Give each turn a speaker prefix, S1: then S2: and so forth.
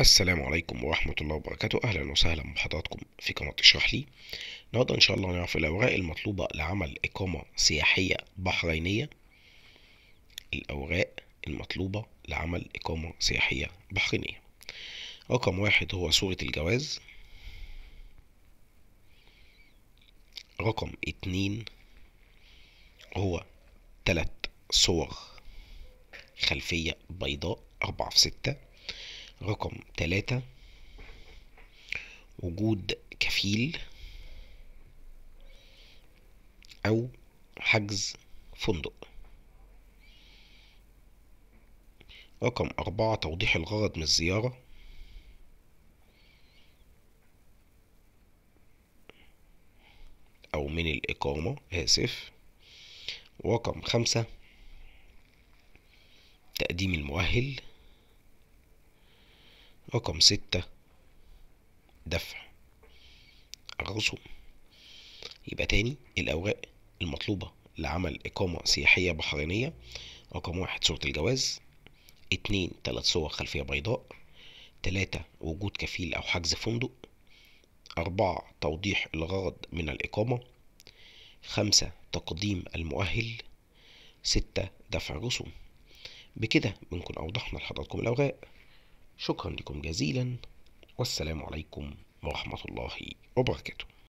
S1: السلام عليكم ورحمة الله وبركاته أهلا وسهلا بحضراتكم في قناة اشرح لي النهاردة إن شاء الله هنعرف الأوراق المطلوبة لعمل إقامة سياحية بحرينية الأوراق المطلوبة لعمل إقامة سياحية بحرينية رقم واحد هو صورة الجواز رقم اتنين هو تلات صور خلفية بيضاء أربعة في ستة رقم تلاتة وجود كفيل أو حجز فندق رقم أربعة توضيح الغرض من الزيارة أو من الإقامة آسف رقم خمسة تقديم المؤهل رقم ستة دفع الرسوم يبقى تاني الأوراق المطلوبة لعمل إقامة سياحية بحرينية رقم واحد صورة الجواز اتنين تلات صور خلفية بيضاء تلاتة وجود كفيل أو حجز فندق أربعة توضيح الغرض من الإقامة خمسة تقديم المؤهل ستة دفع الرسوم بكده بنكون أوضحنا لحضراتكم الأوراق شكرا لكم جزيلا والسلام عليكم ورحمة الله وبركاته